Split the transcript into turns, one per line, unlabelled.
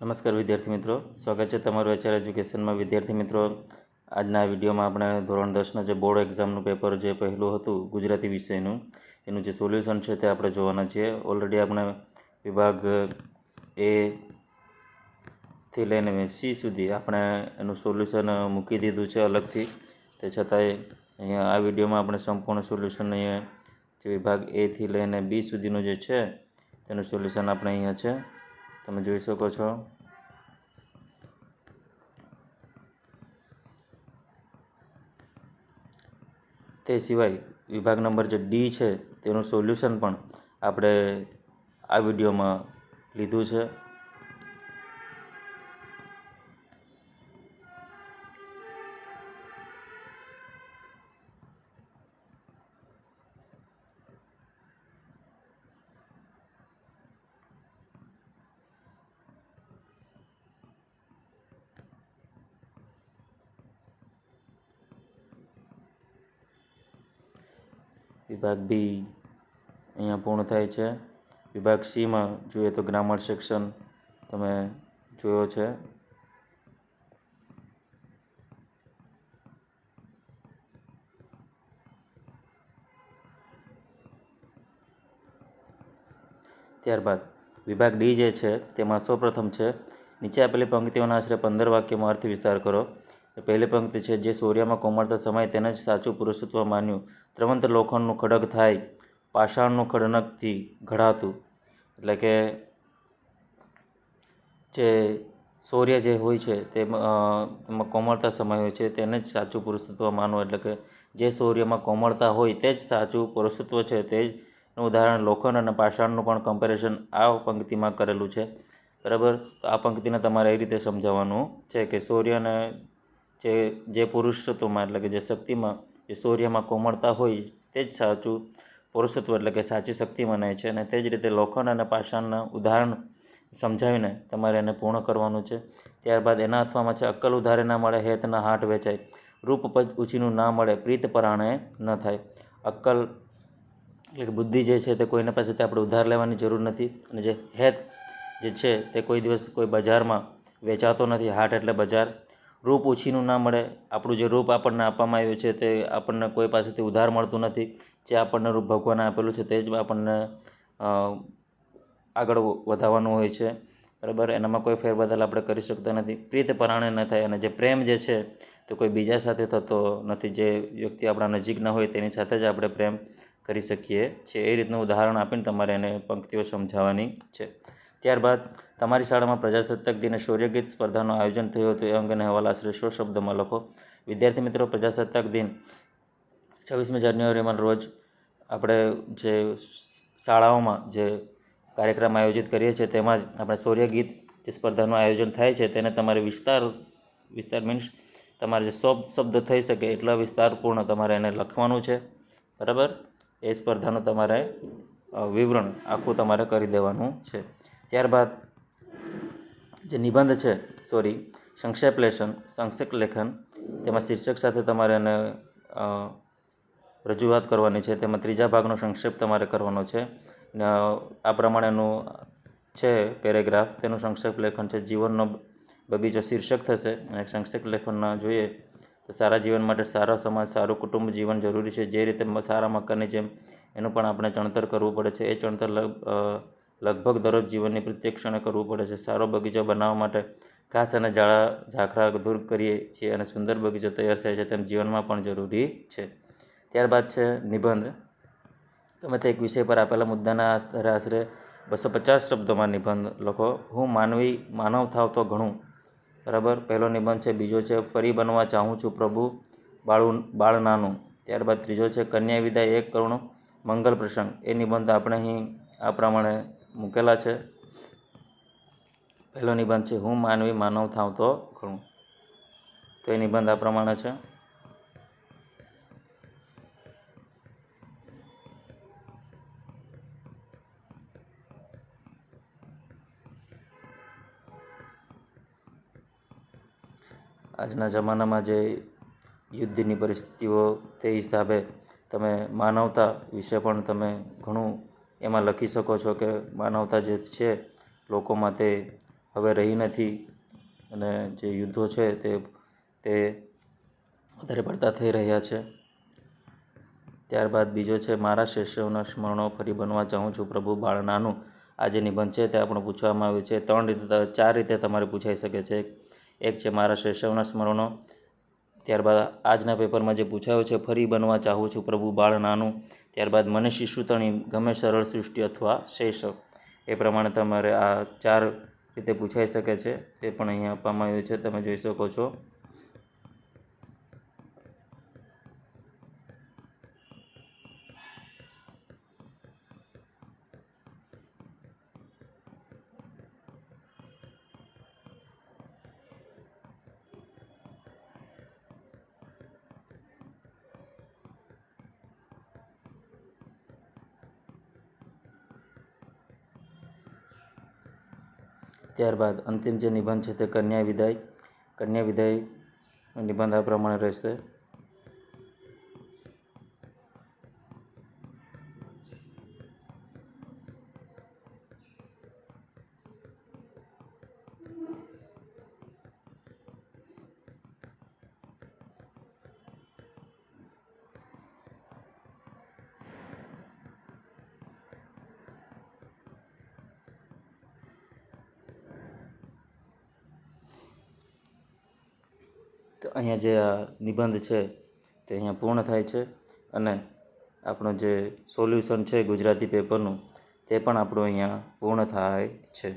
નમસ્કાર વિદ્યાર્થી મિત્રો સ્વાગત છે તમારું એચઆર એજ્યુકેશનમાં વિદ્યાર્થી મિત્રો આજના વિડીયોમાં આપણે ધોરણ દસના જે બોર્ડ એક્ઝામનું પેપર જે પહેલું હતું ગુજરાતી વિષયનું તેનું જે સોલ્યુશન છે તે આપણે જોવાના છીએ ઓલરેડી આપણે વિભાગ એ થી લઈને સી સુધી આપણે એનું સોલ્યુશન મૂકી દીધું છે અલગથી તે છતાંય અહીંયા આ વિડીયોમાં આપણે સંપૂર્ણ સોલ્યુશન અહીંયા જે વિભાગ એથી લઈને બી સુધીનું જે છે તેનું સોલ્યુશન આપણે અહીંયા છે તમે જોઈ શકો છો તે સિવાય વિભાગ નંબર જે ડી છે તેનું સોલ્યુશન પણ આપણે આ વિડીયોમાં લીધું છે વિભાગ બી અહીંયા પૂર્ણ થાય છે વિભાગ સીમાં જોઈએ તો ગ્રામર સેક્શન તમે જોયો છે ત્યારબાદ વિભાગ ડી જે છે તેમાં સૌપ્રથમ છે નીચે આપેલી પંક્તિઓના આશરે પંદર વાક્યમાં અર્થ વિસ્તાર કરો પહેલી પંક્તિ છે જે સૂર્યમાં કોમળતા સમય તેને જ સાચું પુરુષત્વ માન્યું ત્રવંત લોખંડનું ખડક થાય પાષાણનું ખડનકથી ઘડાતું એટલે કે જે સૂર્ય જે હોય છે તેમાં કોમળતા સમય હોય છે તેને જ સાચું પુરુષત્વ માનવું એટલે કે જે સૂર્યમાં કોમળતા હોય તે જ સાચું પુરુષત્વ છે તે જ ઉદાહરણ લોખંડ અને પાષાણનું પણ કમ્પેરિઝન આ પંક્તિમાં કરેલું છે બરાબર તો આ પંક્તિને તમારે એ રીતે સમજાવવાનું છે કે સૂર્યને જે જે પુરુષત્વમાં એટલે કે જે શક્તિમાં જે શૌર્યમાં કોમળતા હોય તે જ સાચું પુરુષત્વ એટલે કે સાચી શક્તિ મનાય છે અને તે જ રીતે લોખંડ અને પાષાણના ઉદાહરણ સમજાવીને તમારે એને પૂર્ણ કરવાનું છે ત્યારબાદ એના અથવામાં છે અક્કલ ઉધારે ના મળે હેતના હાટ વેચાય રૂપ પજ ઊંચીનું ના મળે પ્રીત પરાણે ન થાય અક્કલ એટલે કે બુદ્ધિ જે છે તે કોઈના પાસેથી આપણે ઉધાર લેવાની જરૂર નથી અને જે હેત જે છે તે કોઈ દિવસ કોઈ બજારમાં વેચાતો નથી હાટ એટલે બજાર રૂપ ઓછીનું ના મળે આપણું જે રૂપ આપણને આપવામાં આવ્યું છે તે આપણને કોઈ પાસેથી ઉધાર મળતું નથી જે આપણને રૂપ ભગવાને આપેલું છે તે જ આપણને આગળ વધારવાનું હોય છે બરાબર એનામાં કોઈ ફેરબદલ આપણે કરી શકતા નથી પ્રીત પરાણે ન થાય અને જે પ્રેમ જે છે તે કોઈ બીજા સાથે થતો નથી જે વ્યક્તિ આપણા નજીકના હોય તેની સાથે જ આપણે પ્રેમ કરી શકીએ છીએ એ રીતનું ઉદાહરણ આપીને તમારે એને પંક્તિઓ સમજાવવાની છે ત્યારબાદ તમારી શાળામાં પ્રજાસત્તાક દિને શૌર્યગીત સ્પર્ધાનું આયોજન થયું હતું એ અંગેનો અહેવાલ આશરે સો શબ્દમાં લખો વિદ્યાર્થી મિત્રો પ્રજાસત્તાક દિન છવ્વીસમી જાન્યુઆરીમાં રોજ આપણે જે શાળાઓમાં જે કાર્યક્રમ આયોજિત કરીએ છીએ તેમાં જ આપણે શૌર્યગીત જે સ્પર્ધાનું આયોજન થાય છે તેને તમારે વિસ્તાર વિસ્તાર મીન્સ તમારે જે શબ્દ શબ્દ થઈ શકે એટલા વિસ્તારપૂર્ણ તમારે એને લખવાનું છે બરાબર એ સ્પર્ધાનું તમારે વિવરણ આખું તમારે કરી દેવાનું છે ત્યારબાદ જે નિબંધ છે સોરી સંક્ષેપ લેશન સંક્ષેપ લેખન તેમાં શીર્ષક સાથે તમારે એને રજૂઆત કરવાની છે તેમાં ત્રીજા ભાગનો સંક્ષેપ તમારે કરવાનો છે આ પ્રમાણેનું છે પેરેગ્રાફ તેનું સંક્ષેપ લેખન છે જીવનનો બગીચો શીર્ષક થશે અને સંક્ષેપ લેખનના જોઈએ તો સારા જીવન માટે સારો સમાજ સારું કુટુંબ જીવન જરૂરી છે જે રીતે સારા મકાનની જેમ એનું પણ આપણે ચણતર કરવું પડે છે એ ચણતર લગભગ દરરોજ જીવનની પ્રત્યેક કરવું પડે છે સારો બગીચો બનાવવા માટે ઘાસ અને ઝાડા ઝાખરા દૂર કરીએ છીએ અને સુંદર બગીચો તૈયાર થાય છે તેમ જીવનમાં પણ જરૂરી છે ત્યારબાદ છે નિબંધ ગમે તે એક વિષય પર આપેલા મુદ્દાના આધારે આશરે બસો પચાસ શબ્દોમાં નિબંધ લખો હું માનવી માનવ થાવ તો ઘણું બરાબર પહેલો નિબંધ છે બીજો છે ફરી બનવા ચાહું છું પ્રભુ બાળું બાળ નાનું ત્યારબાદ ત્રીજો છે કન્યા વિદાય એક કરુણ મંગલ પ્રસંગ એ નિબંધ આપણે અહીં આ પ્રમાણે મૂકેલા છે પહેલો નિબંધ છે હું માનવી માનવ થાઉં તો ઘણું તો એ નિબંધ આ પ્રમાણે છે આજના જમાનામાં જે યુદ્ધની પરિસ્થિતિઓ તે હિસાબે તમે માનવતા વિશે પણ તમે ઘણું એમાં લખી શકો છો કે માનવતા જે છે લોકોમાં તે હવે રહી નથી અને જે યુદ્ધો છે તે તે વધારે પડતા થઈ રહ્યા છે ત્યારબાદ બીજો છે મારા શિષ્યોના સ્મરણો ફરી બનવા ચાહું છું પ્રભુ બાળનાનું આ જે નિબંધ છે તે આપણે પૂછવામાં આવ્યું છે ત્રણ રીતે ચાર રીતે તમારે પૂછાઈ શકે છે એક છે મારા શૈશવના સ્મરણો ત્યારબાદ આજના પેપરમાં જે પૂછાયો છે ફરી બનવા ચાહું છું પ્રભુ બાળનાનું ત્યારબાદ મનીષી સૂતણી ગમે સરળ સૃષ્ટિ અથવા શૈશવ એ પ્રમાણે તમારે આ ચાર રીતે પૂછાઈ શકે છે તે પણ અહીં આપવામાં આવ્યું છે તમે જોઈ શકો છો ત્યારબાદ અંતિમ જે નિબંધ છે તે કન્યા વિદાય કન્યા વિદાય નિબંધ આ પ્રમાણે રહેશે અહીંયા જે આ નિબંધ છે તે અહીંયા પૂર્ણ થાય છે અને આપણું જે સોલ્યુશન છે ગુજરાતી પેપરનું તે પણ આપણું અહીંયા પૂર્ણ થાય છે